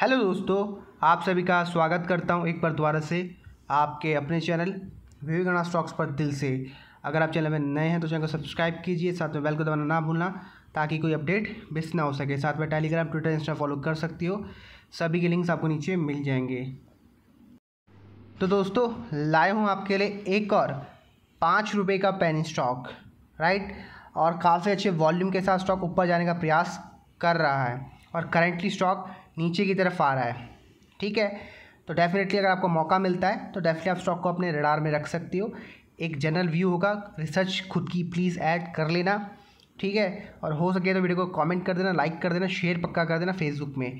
hello दोस्तों आप सभी का स्वागत करता हूं एक बार दोबारा से आपके अपने चैनल गणा स्टॉक्स पर दिल से अगर आप चैनल में नए हैं तो चैनल को सब्सक्राइब कीजिए साथ में बेल को दबाना ना भूलना ताकि कोई अपडेट मिस ना हो सके साथ में टेलीग्राम ट्विटर इंस्टा फॉलो कर सकती हो सभी के लिंक्स आपको नीचे मिल जाएंगे तो दोस्तों लाए हूँ आपके लिए एक और पाँच रुपये का पेन स्टॉक राइट और काफ़ी अच्छे वॉल्यूम के साथ स्टॉक ऊपर जाने का प्रयास कर रहा है और करेंटली स्टॉक नीचे की तरफ आ रहा है ठीक है तो डेफिनेटली अगर आपको मौका मिलता है तो डेफिनेटली आप स्टॉक को अपने रडार में रख सकती हो एक जनरल व्यू होगा रिसर्च खुद की प्लीज़ ऐड कर लेना ठीक है और हो सके तो वीडियो को कमेंट कर देना लाइक कर देना शेयर पक्का कर देना फेसबुक में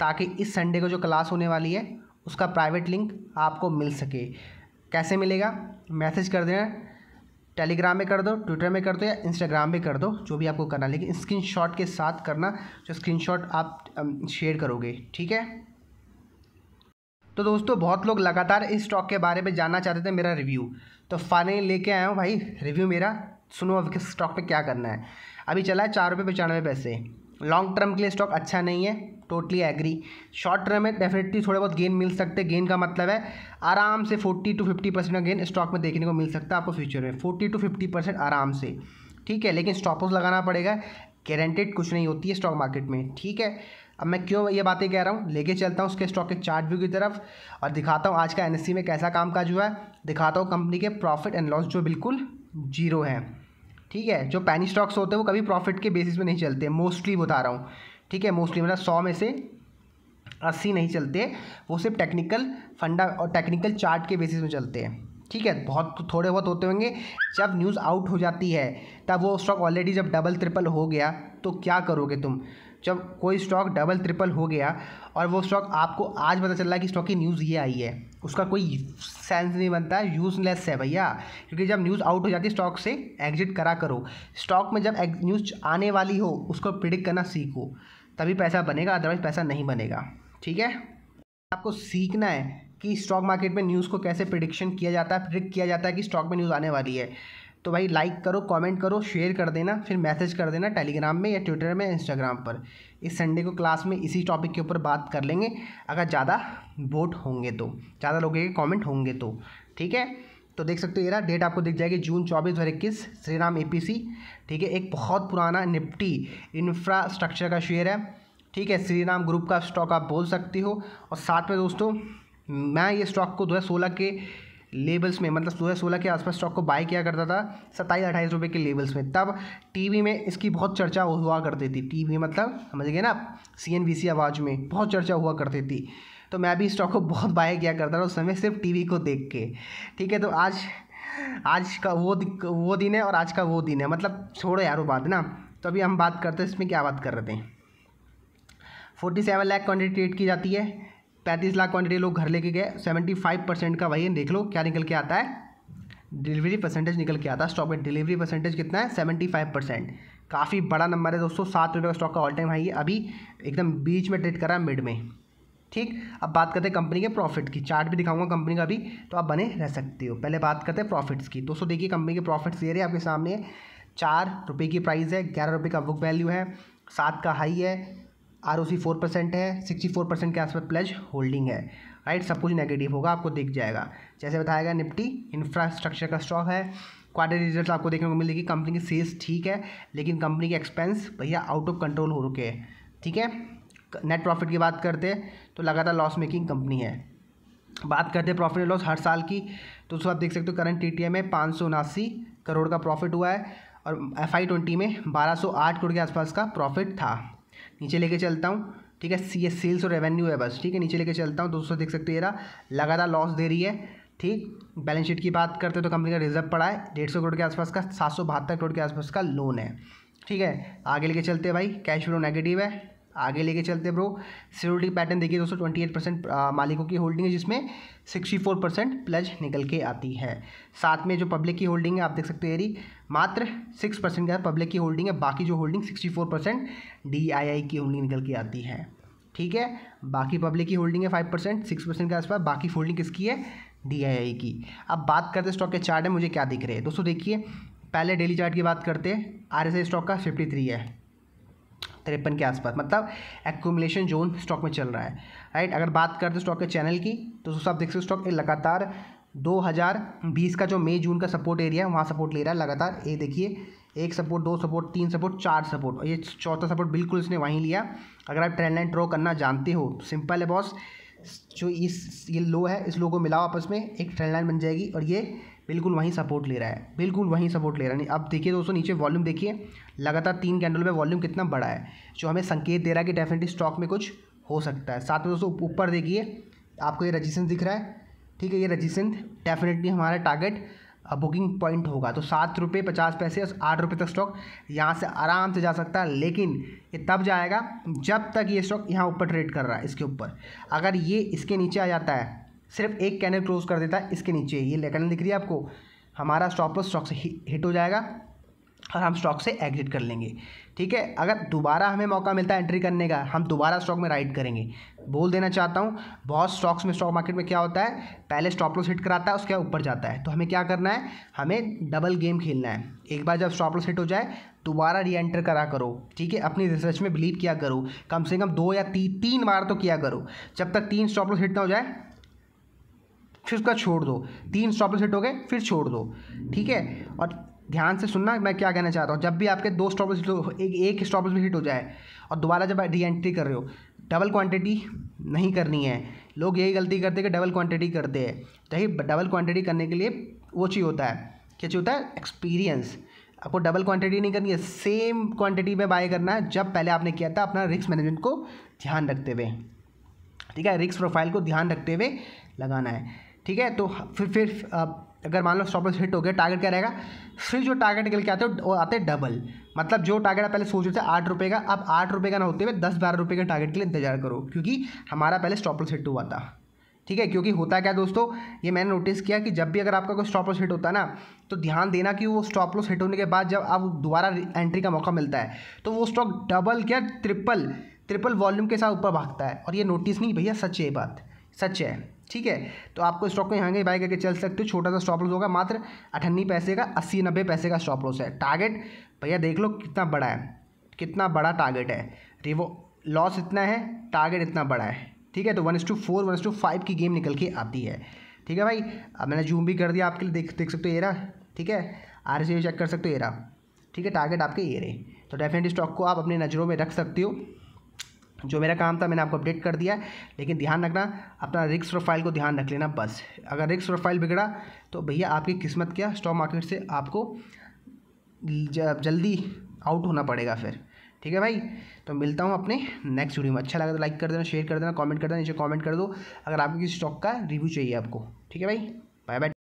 ताकि इस संडे को जो क्लास होने वाली है उसका प्राइवेट लिंक आपको मिल सके कैसे मिलेगा मैसेज कर देना टेलीग्राम में कर दो ट्विटर में कर दो या इंस्टाग्राम में कर दो जो भी आपको करना लेकिन शॉट के साथ करना जो शॉट आप शेयर करोगे ठीक है तो दोस्तों बहुत लोग लगातार इस स्टॉक के बारे में जानना चाहते थे मेरा रिव्यू तो फाइनली लेके आया हूँ भाई रिव्यू मेरा सुनो अब किस स्टॉक पे क्या करना है अभी चला है चार रुपये पचानवे पैसे लॉन्ग टर्म के लिए स्टॉक अच्छा नहीं है टोटली एग्री शॉर्ट टर्म में डेफिनेटली थोड़े बहुत गेन मिल सकते हैं गेन का मतलब है आराम से फोर्टी टू फिफ्टी परसेंट का गेन स्टॉक में देखने को मिल सकता है आपको फ्यूचर में फोर्टी टू फिफ्टी परसेंट आराम से ठीक है लेकिन स्टॉपअप लगाना पड़ेगा गारंटेड कुछ नहीं होती है स्टॉक मार्केट में ठीक है अब मैं क्यों ये बातें कह रहा हूँ लेके चलता हूँ उसके स्टॉक के चार्ट व्यू की तरफ और दिखाता हूँ आज का सी e में कैसा काम काज हुआ है दिखाता हूँ कंपनी के प्रॉफिट एंड लॉस जो बिल्कुल जीरो है ठीक है जो पैनी स्टॉक्स होते हैं वो कभी प्रॉफिट के बेसिस में नहीं चलते मोस्टली बता रहा हूँ ठीक है मोस्टली मतलब सौ में से अस्सी नहीं चलते वो सिर्फ टेक्निकल फंडा और टेक्निकल चार्ट के बेसिस में चलते हैं ठीक है बहुत थोड़े बहुत होते होंगे जब न्यूज़ आउट हो जाती है तब वो स्टॉक ऑलरेडी जब डबल ट्रिपल हो गया तो क्या करोगे तुम जब कोई स्टॉक डबल ट्रिपल हो गया और वो स्टॉक आपको आज पता चल रहा है कि स्टॉक की न्यूज़ ये आई है उसका कोई सेंस नहीं बनता है यूजलेस है भैया क्योंकि जब न्यूज़ आउट हो जाती है स्टॉक से एग्जिट करा करो स्टॉक में जब न्यूज़ आने वाली हो उसको प्रिडिक्ट करना सीखो तभी पैसा बनेगा अदरवाइज पैसा नहीं बनेगा ठीक है आपको सीखना है कि स्टॉक मार्केट में न्यूज़ को कैसे प्रिडिक्शन किया जाता है प्रिडिक्ट किया जाता है कि स्टॉक में न्यूज़ आने वाली है तो भाई लाइक करो कमेंट करो शेयर कर देना फिर मैसेज कर देना टेलीग्राम में या ट्विटर में इंस्टाग्राम पर इस संडे को क्लास में इसी टॉपिक के ऊपर बात कर लेंगे अगर ज़्यादा वोट होंगे तो ज़्यादा लोगों के कमेंट होंगे तो ठीक है तो देख सकते हो ये रहा डेट आपको दिख जाएगी जून चौबीस दो इक्कीस श्री राम ए ठीक है एक बहुत पुराना निफ्टी इंफ्रास्ट्रक्चर का शेयर है ठीक है श्री राम ग्रुप का स्टॉक आप बोल सकते हो और साथ में दोस्तों मैं ये स्टॉक को दो हज़ार सोलह के लेबल्स में मतलब सोलह सोलह के आसपास स्टॉक को बाय किया करता था सत्ताईस अट्ठाईस रुपये के लेबल्स में तब टीवी में इसकी बहुत चर्चा हुआ करती थी टीवी मतलब समझ गए ना सी एन बी सी आवाज़ में बहुत चर्चा हुआ करती थी तो मैं भी स्टॉक को बहुत बाय किया करता था उस समय सिर्फ टी को देख के ठीक है तो आज आज का वो वो दिन है और आज का वो दिन है मतलब छोड़ो यार वो बात ना तो अभी हम बात करते हैं इसमें क्या बात कर रहे थे forty seven lakh quantity trade की जाती है पैंतीस लाख क्वांटिटी लोग घर लेके गए सेवेंटी फाइव परसेंट का वही है देख लो क्या निकल के आता है डिलीवरी परसेंटेज निकल के आता है स्टॉक में डिलीवरी परसेंटेज कितना है सेवेंटी फाइव परसेंट काफ़ी बड़ा नंबर है दोस्तों सात रुपये का स्टॉक का ऑल टाइम हाई है अभी एकदम बीच में ट्रेड करा है मिड में ठीक अब बात करते हैं कंपनी के प्रॉफिट की चार्ट भी दिखाऊंगा कंपनी का भी तो आप बने रह सकते हो पहले बात करते हैं प्रॉफिट्स की दोस्तों देखिए कंपनी के प्रॉफिट्स ये रहे आपके सामने चार रुपये की प्राइस है ग्यारह रुपये का बुक वैल्यू है सात का हाई है R O C four percent है सिक्सटी फोर परसेंट के आसपास प्लेज होल्डिंग है राइट सब कुछ नेगेटिव होगा आपको दिख जाएगा जैसे बताया गया निफ्टी इंफ्रास्ट्रक्चर का स्टॉक है क्वार्टर रिजल्ट आपको देखने को मिलेगी कंपनी की सेल्स ठीक है लेकिन कंपनी के एक्सपेंस भैया आउट ऑफ कंट्रोल हो रुके हैं ठीक है नेट प्रॉफिट की बात करते तो लगातार लॉस मेकिंग कंपनी है बात करते हैं प्रॉफिट लॉस हर साल की तो उसको आप देख सकते हो करंट टी टी में पाँच सौ उनासी करोड़ का प्रॉफिट हुआ है और एफ आई ट्वेंटी में बारह सौ आठ करोड़ के आसपास का प्रॉफिट था नीचे लेके चलता हूँ ठीक है सी सेल्स और रेवेन्यू है बस ठीक है नीचे लेके चलता हूँ दोस्तों देख सकते हो ये लगातार लॉस दे रही है ठीक बैलेंस शीट की बात करते हैं तो कंपनी का रिजर्व पड़ा है डेढ़ सौ करोड़ के आसपास का सात सौ बहत्तर करोड़ के आसपास का लोन है ठीक है आगे लेके चलते हैं भाई कैश फ्लो नेगेटिव है आगे लेके चलते ब्रो सिक्योरिटी पैटर्न देखिए दोस्तों ट्वेंटी एट परसेंट मालिकों की होल्डिंग है जिसमें सिक्सटी फोर परसेंट प्लज निकल के आती है साथ में जो पब्लिक की होल्डिंग है आप देख सकते यारी मात्र सिक्स परसेंट का पब्लिक की होल्डिंग है बाकी जो holding sixty four percent D I I की होल्डिंग निकल के आती है ठीक है बाकी पब्लिक की होल्डिंग है फाइव परसेंट सिक्स परसेंट के आसपास बाकी होल्डिंग किसकी है डी आई आई की अब बात करते स्टॉक के चार्ट में मुझे क्या दिख रहे हैं दोस्तों देखिए पहले डेली चार्ट की बात करते हैं आर एस आई स्टॉक का फिफ्टी थ्री है तिरपन के आसपास मतलब एक्यूमुलेशन जोन स्टॉक में चल रहा है राइट अगर बात करते तो स्टॉक के चैनल की तो दोस्तों आप देख सकते हो स्टॉक लगातार 2020 का जो मई जून का सपोर्ट एरिया है वहाँ सपोर्ट ले रहा है लगातार ये देखिए एक सपोर्ट दो सपोर्ट तीन सपोर्ट चार सपोर्ट और ये चौथा सपोर्ट बिल्कुल इसने वहीं लिया अगर आप ट्रेंड लाइन ड्रॉ करना जानते हो सिंपल है बॉस जो इस ये लो है इस लो को मिलाओ आपस में एक ट्रेंड लाइन बन जाएगी और ये बिल्कुल वहीं सपोर्ट ले रहा है बिल्कुल वहीं सपोर्ट ले रहा है अब देखिए दोस्तों नीचे वॉल्यूम देखिए लगातार तीन कैंडल में वॉल्यूम कितना बड़ा है जो हमें संकेत दे रहा है कि डेफिनेटली स्टॉक में कुछ हो सकता है साथ में दोस्तों ऊपर देखिए आपको ये रजिस्टेंस दिख रहा है ठीक है ये रजिस्टेंस डेफिनेटली हमारा टारगेट बुकिंग पॉइंट होगा तो सात रुपये पचास पैसे आठ रुपये तक स्टॉक यहाँ से आराम से जा सकता है लेकिन ये तब जाएगा जब तक ये स्टॉक यहाँ ऊपर ट्रेड कर रहा है इसके ऊपर अगर ये इसके नीचे आ जाता है सिर्फ एक कैनल क्लोज कर देता है इसके नीचे ये कैनल दिख रही है आपको हमारा स्टॉप लॉस स्टॉक से हिट हो जाएगा और हम स्टॉक से एग्जिट कर लेंगे ठीक है अगर दोबारा हमें मौका मिलता है एंट्री करने का हम दोबारा स्टॉक में राइड करेंगे बोल देना चाहता हूँ बहुत स्टॉक्स में स्टॉक मार्केट में क्या होता है पहले स्टॉप लॉस हिट कराता है उसके बाद ऊपर जाता है तो हमें क्या करना है हमें डबल गेम खेलना है एक बार जब स्टॉप लॉस हिट हो जाए दोबारा री एंटर करा करो ठीक है अपनी रिसर्च में बिलीव किया करो कम से कम दो या ती, तीन बार तो किया करो जब तक तीन स्टॉप लॉस हिट ना हो जाए फिर उसका छोड़ दो तीन स्टॉप लॉस हिट हो गए फिर छोड़ दो ठीक है और ध्यान से सुनना मैं क्या कहना चाहता हूँ जब भी आपके दो स्टॉप लॉस एक एक स्टॉप में हिट हो जाए और दोबारा जब री एंट्री कर रहे हो डबल क्वांटिटी नहीं करनी है लोग यही गलती करते हैं कि डबल क्वांटिटी करते हैं तो डबल क्वांटिटी करने के लिए वो चीज़ होता है क्या चीज़ होता है एक्सपीरियंस आपको डबल क्वांटिटी नहीं करनी है सेम क्वांटिटी में बाय करना है जब पहले आपने किया था अपना रिस्क मैनेजमेंट को ध्यान रखते हुए ठीक है रिस्क प्रोफाइल को ध्यान रखते हुए लगाना है ठीक है तो फिर फिर अगर मान लो स्टॉप लॉस हिट हो गया टारगेट क्या रहेगा फिर जो टारगेट निकल के आते हो वो आते हैं डबल मतलब जो टारगेट आप पहले सोच रहे थे आठ रुपये का अब आठ रुपये का ना होते हुए दस बारह रुपये के टारगेट के लिए इंतजार करो क्योंकि हमारा पहले स्टॉप लॉस हिट हुआ था ठीक है क्योंकि होता क्या दोस्तों ये मैंने नोटिस किया कि जब भी अगर आपका कोई स्टॉप लॉस हिट होता है ना तो ध्यान देना कि वो स्टॉप लॉस हिट होने के बाद जब आप दोबारा एंट्री का मौका मिलता है तो वो स्टॉक डबल क्या ट्रिपल ट्रिपल वॉल्यूम के साथ ऊपर भागता है और ये नोटिस नहीं भैया सच है बात सच है ठीक है तो आपको स्टॉक को यहाँ के बाई करके चल सकते हो छोटा सा स्टॉप लॉस होगा मात्र अठन्नी पैसे का अस्सी नब्बे पैसे का स्टॉप लॉस है टारगेट भैया देख लो कितना बड़ा है कितना बड़ा टारगेट है रिवो लॉस इतना है टारगेट इतना बड़ा है ठीक है तो one is to four one is to five की गेम निकल के आती है ठीक है भाई अब मैंने जूम भी कर दिया आपके लिए देख देख सकते हो एरा ठीक है आर चेक कर सकते हो एरा ठीक है टारगेट आपके रहे तो डेफिनेटली स्टॉक को आप अपनी नज़रों में रख सकते हो जो मेरा काम था मैंने आपको अपडेट कर दिया है लेकिन ध्यान रखना अपना रिक्स प्रोफाइल को ध्यान रख लेना बस अगर रिक्स प्रोफाइल बिगड़ा तो भैया आपकी किस्मत क्या स्टॉक मार्केट से आपको जल्दी आउट होना पड़ेगा फिर ठीक है भाई तो मिलता हूँ अपने नेक्स्ट वीडियो में अच्छा लगा तो लाइक कर देना शेयर कर देना कमेंट कर देना नीचे कमेंट कर दो अगर आपको किसी स्टॉक का रिव्यू चाहिए आपको ठीक है भाई बाय बाय